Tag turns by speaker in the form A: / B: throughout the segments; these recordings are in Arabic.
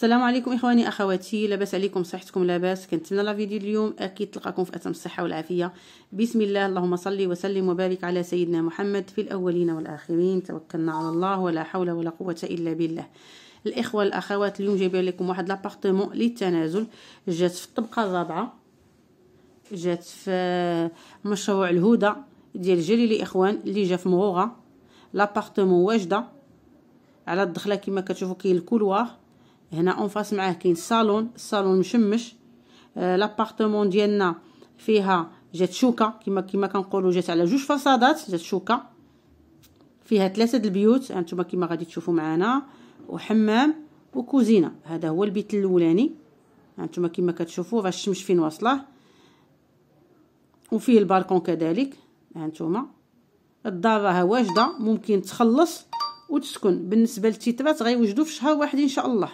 A: السلام عليكم اخواني اخواتي لاباس عليكم صحتكم لاباس كنتمنى لا فيديو اليوم اكيد تلقاكم في اتم الصحه والعافيه بسم الله اللهم صل وسلم وبارك على سيدنا محمد في الاولين والاخرين توكلنا على الله ولا حول ولا قوه الا بالله الاخوه الاخوات اليوم جايبه لكم واحد لابارتمون للتنازل جات في الطبقه الرابعه جات في مشروع الهدى ديال جليلي اخوان اللي جا في مغوغه لابارتمون واجده على الدخله كما كتشوفوا كاين الكولوار هنا اون فاس معاه كاين الصالون الصالون مشمش آه لابارتمون ديالنا فيها جات شوكه كما كما كنقولوا جات على جوج فصادات جات شوكه فيها ثلاثه البيوت انتما كما غادي تشوفوا معنا وحمام وكوزينه هذا هو البيت الاولاني انتما كما كتشوفوا فاش الشمس فين واصله وفيه البالكون كذلك هانتوما الدار ها واجده ممكن تخلص وتسكن بالنسبه للتيترات غيوجدوا في شهر واحد ان شاء الله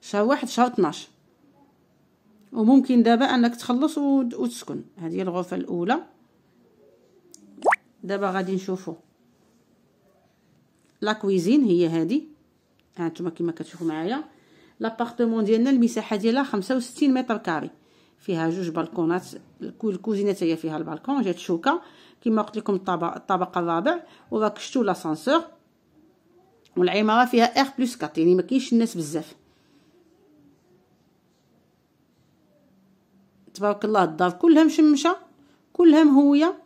A: شهر واحد شهر 12 وممكن دابا انك تخلص وتسكن هذه الغرفه الاولى دابا غادي نشوفوا لا كويزين هي هذه ها انتما كما كتشوفوا معايا لابارتمون ديالنا المساحه ديالها 65 متر كاري فيها جوج بالكونات الكوزينه هي فيها البالكون جات شوكه كما قلت لكم الطبق الطبق الرابع وراك شتو لاسانسور والعماره فيها ار بلس 4 يعني ما كاينش الناس بزاف تبارك الله الدار كلها مشمشه كلها مهويه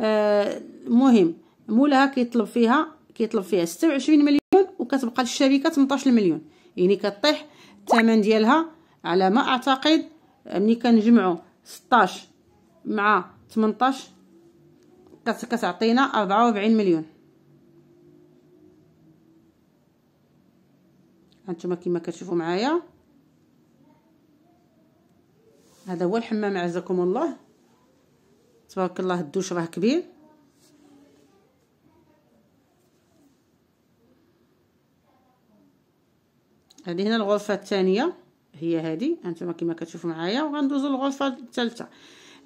A: المهم آه مولاها كيطلب فيها كيطلب فيها 26 مليون وكتبقى للشركه 18 مليون يعني كطيح الثمن ديالها على ما اعتقد ملي كنجمعوا 16 مع 18 كتعطينا 44 مليون هانتوما كما كتشوفوا معايا هذا هو الحمام عزكم الله تبارك الله الدوش راه كبير هذه هنا الغرفه الثانيه هي هذه هانتوما كما كتشوفوا معايا وغندوزوا للغرفه الثالثه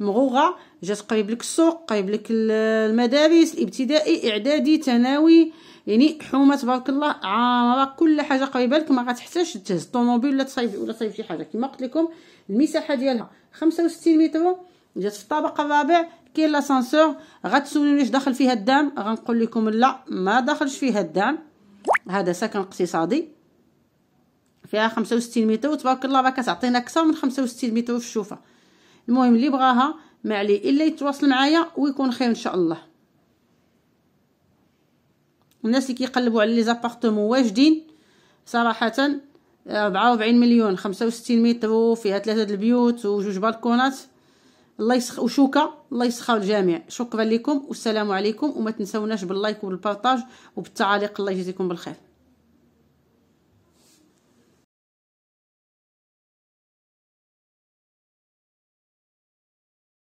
A: مغوغه جات قريب لك السوق قريب لك المدارس الابتدائي اعدادي ثانوي يعني حومه تبارك الله عامره كل حاجه قريبه لك ما غتحتاج تهز الطوموبيل ولا تصايب ولا تصايب شي حاجه كما قلت لكم المساحه ديالها 65 متر جات في الطابق الرابع كاين لاسانسور غتسولوني واش داخل فيها الدعم غنقول لكم لا ما داخلش فيها الدعم هذا سكن اقتصادي فيها 65 متر وتبارك الله راه كتعطينا اكثر من 65 متر في الشوفه المهم اللي بغاها ما عليه الا يتواصل معايا ويكون خير ان شاء الله الناس اللي كيقلبوا على لي زابارتمون واجدين صراحه 44 مليون 65 متر وفيها ثلاثه البيوت وجوج بالكونات الله يسخ وشوكه الله يسخر الجميع شكرا لكم والسلام عليكم وما تنسوناش باللايك وبالبارطاج وبالتعاليق الله يجزيكم بالخير